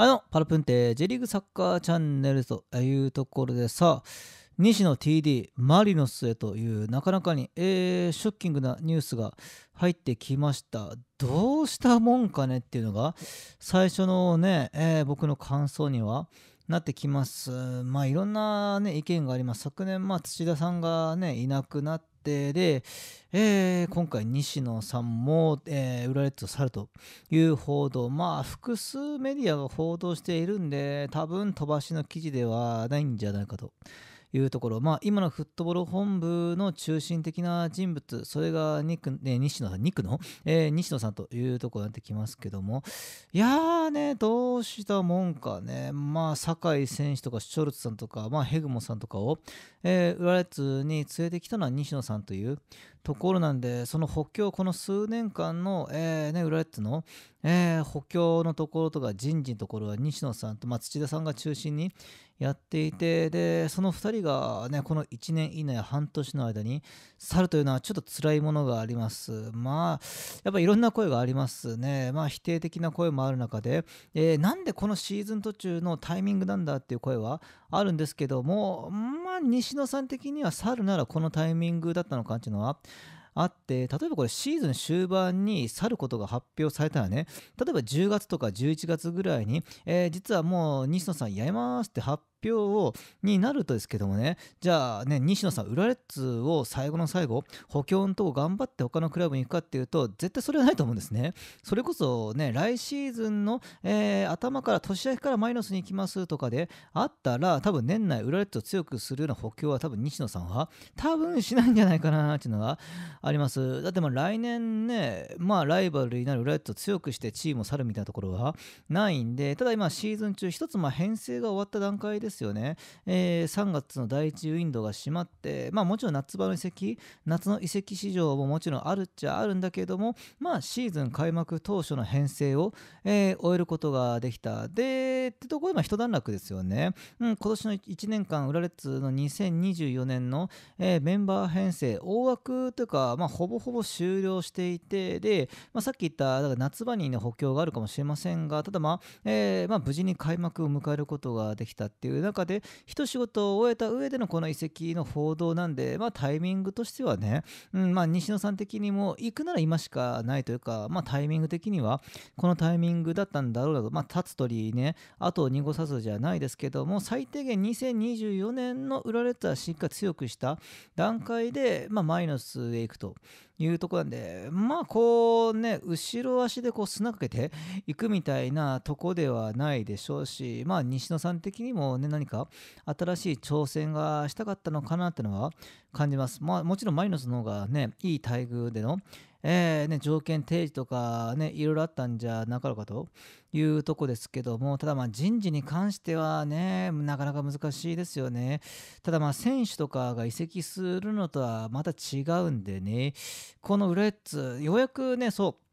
あの、パルプンテ、J リーグサッカーチャンネルというところでさ、西野 TD、マリノスへという、なかなかに、えー、ショッキングなニュースが入ってきました。どうしたもんかねっていうのが、最初のね、えー、僕の感想には、なってきます。まあいろんなね意見があります。昨年まあ土田さんがねいなくなって、定で、えー、今回西野さんも、えー、売られつつるという報道まあ複数メディアが報道しているんで多分飛ばしの記事ではないんじゃないかと。いうところ、まあ、今のフットボール本部の中心的な人物、それがニク、ね、西野さん、ニクの、えー、西野さんというところになってきますけども、いやーね、どうしたもんかね、まあ、酒井選手とか、ショルツさんとか、まあ、ヘグモさんとかを、えー、浦和レッに連れてきたのは西野さんという、ところなんで、その補強、この数年間の、えーね、浦和レッズの、えー、補強のところとか人事のところは西野さんと、まあ、土田さんが中心にやっていて、で、その2人が、ね、この1年以内、半年の間に去るというのはちょっと辛いものがあります。まあ、やっぱいろんな声がありますね。まあ、否定的な声もある中で、えー、なんでこのシーズン途中のタイミングなんだっていう声はあるんですけども、まあ西野さん的には去るならこのタイミングだったのかっていうのはあって例えばこれシーズン終盤に去ることが発表されたらね例えば10月とか11月ぐらいに、えー、実はもう西野さんやめますって発表をになるとですけどもね、じゃあね、西野さん、浦和レッズを最後の最後、補強のとこ頑張って他のクラブに行くかっていうと、絶対それはないと思うんですね。それこそね、来シーズンの、えー、頭から年明けからマイナスに行きますとかであったら、多分年内、ウラレッズを強くするような補強は、多分西野さんは、多分しないんじゃないかなっていうのがあります。だってまあ来年ね、まあライバルになるウラレッズを強くしてチームを去るみたいなところはないんで、ただ今、シーズン中、一つまあ編成が終わった段階でですよね、えー、3月の第1ウィンドウが閉まって、まあ、もちろん夏場の移籍、夏の移籍市場ももちろんあるっちゃあるんだけども、まあ、シーズン開幕当初の編成を、えー、終えることができた。で、ってところ今、一段落ですよね。うん、今年の1年間、ッ列の2024年の、えー、メンバー編成、大枠というか、まあ、ほぼほぼ終了していて、で、まあ、さっき言った、だから夏場に、ね、補強があるかもしれませんが、ただ、まあ、えー、まあ、無事に開幕を迎えることができたっていう中で一仕事を終えた上でのこの移籍の報道なんで、まあ、タイミングとしてはね、うんまあ、西野さん的にも行くなら今しかないというか、まあ、タイミング的にはこのタイミングだったんだろうなと、まあ、立つ鳥ね後を濁さずじゃないですけども最低限2024年の売られた進化強くした段階で、まあ、マイナスへ行くというとこなんでまあこうね後ろ足でこう砂かけていくみたいなとこではないでしょうしまあ西野さん的にもね何か新しい挑戦がしたかったのかなってのは感じます。まあ、もちろんマリノスの方がね、いい待遇での、えーね、条件提示とかね、いろいろあったんじゃなかろうかというとこですけども、ただまあ人事に関してはね、なかなか難しいですよね。ただまあ選手とかが移籍するのとはまた違うんでね、このウレッツ、ようやくね、そう、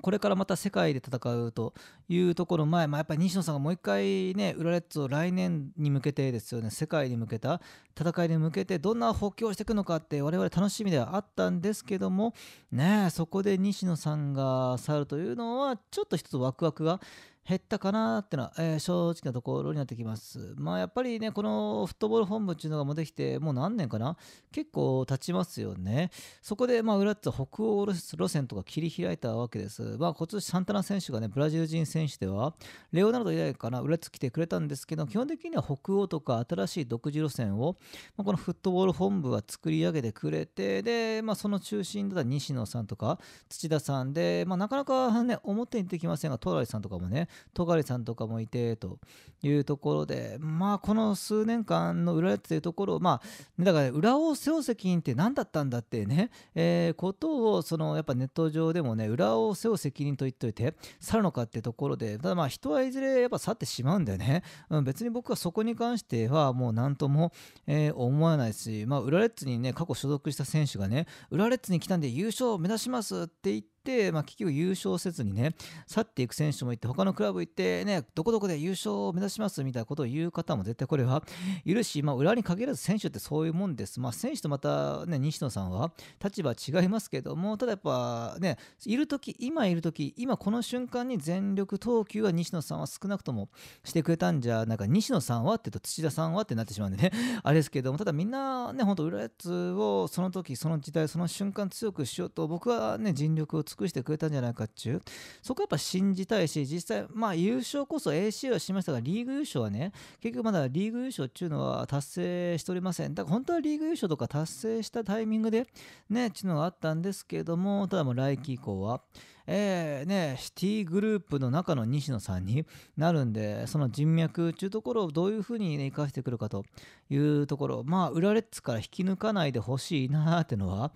これからまた世界で戦うというところ前、まあ、やっぱり西野さんがもう一回ね、ウラレッツを来年に向けてですよね、世界に向けた戦いに向けて、どんな補強をしていくのかって、我々楽しみではあったんですけども、ねそこで西野さんが去るというのは、ちょっと一つワクワクが減ったかなってのは、えー、正直なところになってきます。まあやっぱりね、このフットボール本部っていうのがもうできて、もう何年かな結構経ちますよね。そこで、まあ裏っは北欧路線とか切り開いたわけです。まあ今年サンタナ選手がね、ブラジル人選手では、レオナルド以来かな、裏っツ来てくれたんですけど、基本的には北欧とか新しい独自路線を、まあ、このフットボール本部は作り上げてくれて、で、まあその中心だった西野さんとか土田さんで、まあなかなかね、表に出てきませんが、トラリさんとかもね、戸狩さんとかもいてというところでまあこの数年間のッ安というところをまあだから浦和瀬尾石って何だったんだってね、えー、ことをそのやっぱネット上でもねを背瀬尾責任と言っといて去るのかってところでただまあ人はいずれやっぱ去ってしまうんだよね、うん、別に僕はそこに関してはもう何とも、えー、思わないしまあ浦レッズにね過去所属した選手がね浦レッズに来たんで優勝を目指しますって言って、まあ、結局優勝せずにね、去っていく選手もいて、他のクラブ行って、ね、どこどこで優勝を目指しますみたいなことを言う方も絶対これはいるし、まあ、裏に限らず選手ってそういうもんです。まあ、選手とまた、ね、西野さんは立場違いますけども、ただやっぱね、いるとき、今いるとき、今この瞬間に全力投球は西野さんは少なくともしてくれたんじゃ、なんか西野さんはって言うと土田さんはってなってしまうんでね、あれですけども、ただみんなね、ほんと裏やつをその時、その時代、その瞬間強くしようと、僕はね、尽力を尽くしてくれたんじゃないかっちゅうそこやっぱ信じたいし実際まあ優勝こそ AC はしましたがリーグ優勝はね結局まだリーグ優勝っちゅうのは達成しておりませんだから本当はリーグ優勝とか達成したタイミングでねっちゅうのがあったんですけどもただもう来季以降はえー、ね、シティグループの中の西野さんになるんで、その人脈っていうところをどういうふうにね、生かしてくるかというところ、まあ、裏レッズから引き抜かないでほしいなーってのは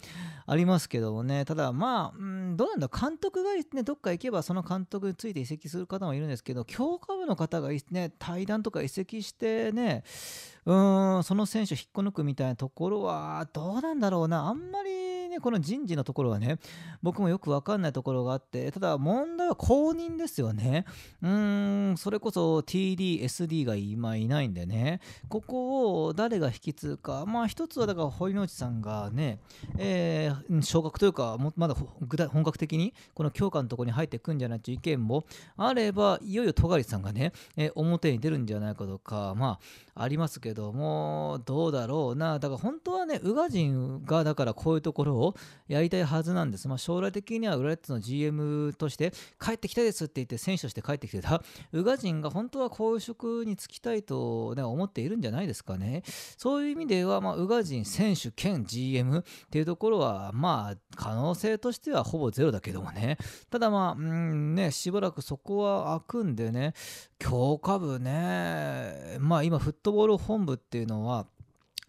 ありますけどもね、ただまあ、うん、どうなんだ、監督がね、どっか行けばその監督について移籍する方もいるんですけど、強化部の方がね、対談とか移籍してね、うん、その選手引っこ抜くみたいなところは、どうなんだろうな、あんまりこの人事のところはね、僕もよくわかんないところがあって、ただ問題は公認ですよね。うーん、それこそ TD、SD が今いないんでね、ここを誰が引き継ぐか、まあ一つはだから堀之内さんがね、えー、昇格というか、まだ本格的にこの教科のところに入っていくんじゃないという意見もあれば、いよいよ戸狩さんがね、えー、表に出るんじゃないかとか、まあ、ありますけども、どうだろうな。だから本当はね、宇賀神がだからこういうところをやりたいはずなんです。まあ、将来的にはウラレッツの GM として帰ってきたいですって言って選手として帰ってきてた宇賀神が本当はこういう職に就きたいと、ね、思っているんじゃないですかね。そういう意味では、まあ、宇賀神選手兼 GM っていうところは、まあ、可能性としてはほぼゼロだけどもね。ただまあ、うんね、しばらくそこは開くんでね、強化部ね、まあ今、フットボール本部っていうのは、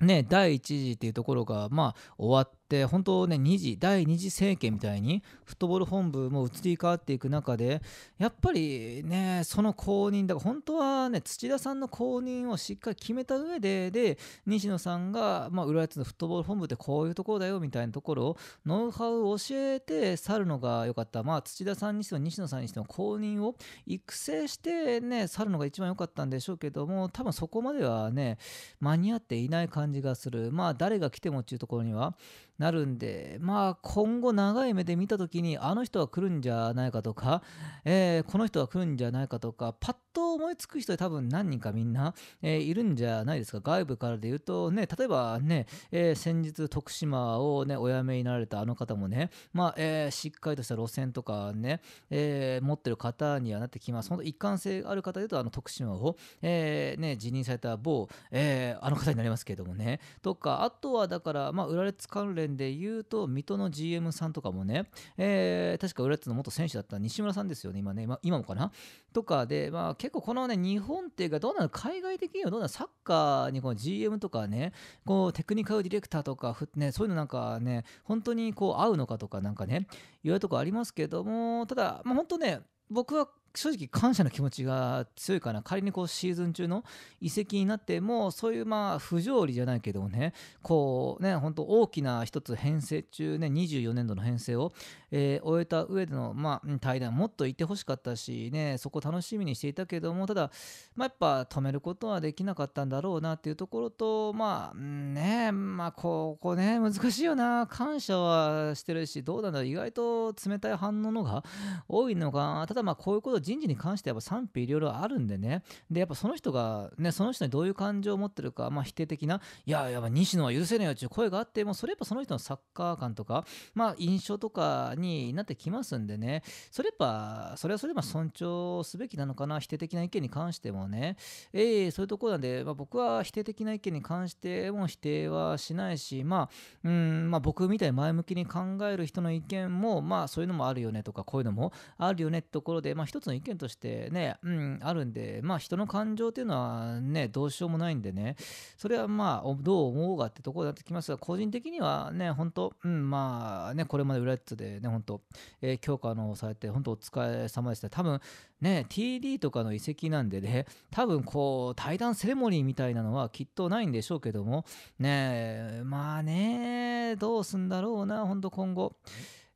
ね、第1次っていうところが、まあ、終わって、って本当ね二次第2次政権みたいにフットボール本部も移り変わっていく中でやっぱりねその後任だから本当はね土田さんの後任をしっかり決めた上でで西野さんが、まあ、浦安のフットボール本部ってこういうところだよみたいなところをノウハウを教えて去るのが良かった、まあ、土田さんにしても西野さんにしても後任を育成してね去るのが一番良かったんでしょうけども多分そこまではね間に合っていない感じがするまあ誰が来てもっていうところにはなるんで、まあ、今後長い目で見た時にあの人は来るんじゃないかとか、えー、この人は来るんじゃないかとかパッと思いつく人で多分何人かみんな、えー、いるんじゃないですか外部からで言うとね例えばね、えー、先日徳島をねお辞めになられたあの方もねまあ、えー、しっかりとした路線とかね、え持ってる方にはなってきます本当一貫性ある方で言うとあの徳島を、えね辞任された某、えあの方になりますけどもねとかあとはだからまあ浦列関連で言うと水戸の GM さんとかもね、え確か浦列の元選手だった西村さんですよね今ね、ま今もかなとかでまあ結結構このね日本っていうかどうなの海外的にはどうなのサッカーにこの GM とかねこうテクニカルディレクターとかねそういうのなんかね本当にこう合うのかとかなんかねいろいろとこありますけどもただまあ本当ね僕は正直感謝の気持ちが強いかな仮にこうシーズン中の移籍になってもそういうまあ不条理じゃないけどねこうね本当大きな一つ編成中ね24年度の編成を、えー、終えた上でのまあ対談もっといてほしかったしねそこ楽しみにしていたけどもただまあやっぱ止めることはできなかったんだろうなっていうところとまあねまあここね難しいよな感謝はしてるしどうなんだろう意外と冷たい反応のが多いのかただまあこういうこと人事に関してはやっぱ賛否いろいろあるんでねでやっぱその人がねその人にどういう感情を持ってるかまあ否定的ないややっぱ西野は許せないよっていう声があってもそれやっぱその人のサッカー感とかまあ印象とかになってきますんでねそれやっぱそれはそれまあ尊重すべきなのかな否定的な意見に関してもねええー、そういうところなんで、まあ、僕は否定的な意見に関しても否定はししないし、まあうんまあ、僕みたいに前向きに考える人の意見も、まあ、そういうのもあるよねとかこういうのもあるよねってところで、まあ、一つの意見としてね、うん、あるんで、まあ、人の感情っていうのはねどうしようもないんでねそれはまあどう思うかってところになってきますが個人的にはね本当、うん、まあねこれまで裏ッツでね本当、えー、強化のされて本当お疲れ様でした多分ね TD とかの遺跡なんでね多分こう対談セレモニーみたいなのはきっとないんでしょうけどもねえまあね、どうすんだろうな、本当今後。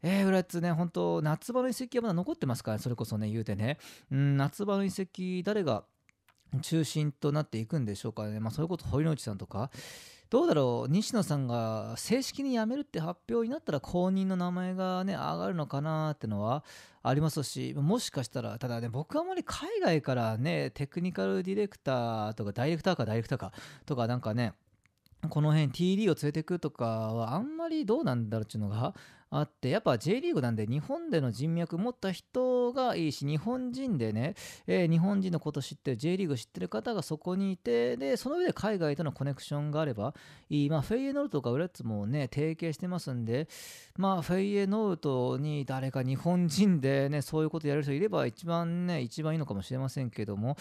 えー、浦津ね、本当夏場の遺跡はまだ残ってますから、それこそね、言うてね。うん、夏場の遺跡、誰が中心となっていくんでしょうかね。まあ、それこそ堀之内さんとか。どうだろう西野さんが正式に辞めるって発表になったら後任の名前がね上がるのかなってのはありますしもしかしたらただね僕はあまり海外からねテクニカルディレクターとかダイレクターかダイレクターかとかなんかねこの辺 TD を連れてくとかはあんまりどうなんだろうっていうのがあってやっぱ J リーグなんで日本での人脈持った人がいいし日本人でね、えー、日本人のこと知ってる J リーグ知ってる方がそこにいてでその上で海外とのコネクションがあればいい、まあ、フェイエノルトとかウレッツもね提携してますんで、まあ、フェイエノルトに誰か日本人でねそういうことやる人いれば一番ね一番いいのかもしれませんけども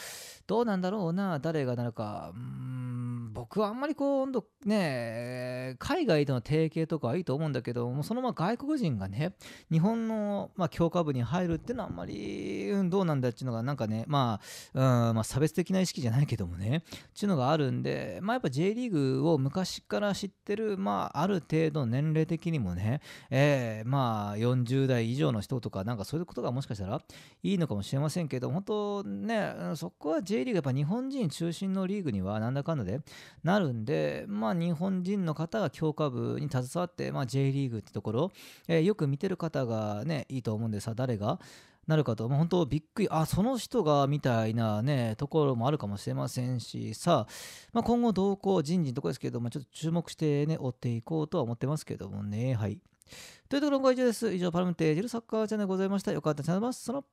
どうなんだろうな誰がなるかうん僕はあんまりこうね海外との提携とかはいいと思うんだけどもそのまま外国国人がね日本の、まあ、教科部に入るっていうのはあんまり、うん、どうなんだっていうのがなんかね、まあ、うんまあ、差別的な意識じゃないけどもねっていうのがあるんで、まあ、やっぱ J リーグを昔から知ってる、まあ、ある程度年齢的にもね、えー、まあ40代以上の人とかなんかそういうことがもしかしたらいいのかもしれませんけど本当ねそこは J リーグやっぱ日本人中心のリーグにはなんだかんだでなるんでまあ日本人の方が強化部に携わって、まあ、J リーグってところえー、よく見てる方がねいいと思うんでさ誰がなるかと、もう本当びっくり、あ、その人がみたいなね、ところもあるかもしれませんし、さまあ、今後動向、人事のところですけども、ちょっと注目してね、追っていこうとは思ってますけどもね、はい。というところが以上です。以上、パラムテージルサッカーチャンネルございました。よかったチャンネルです。その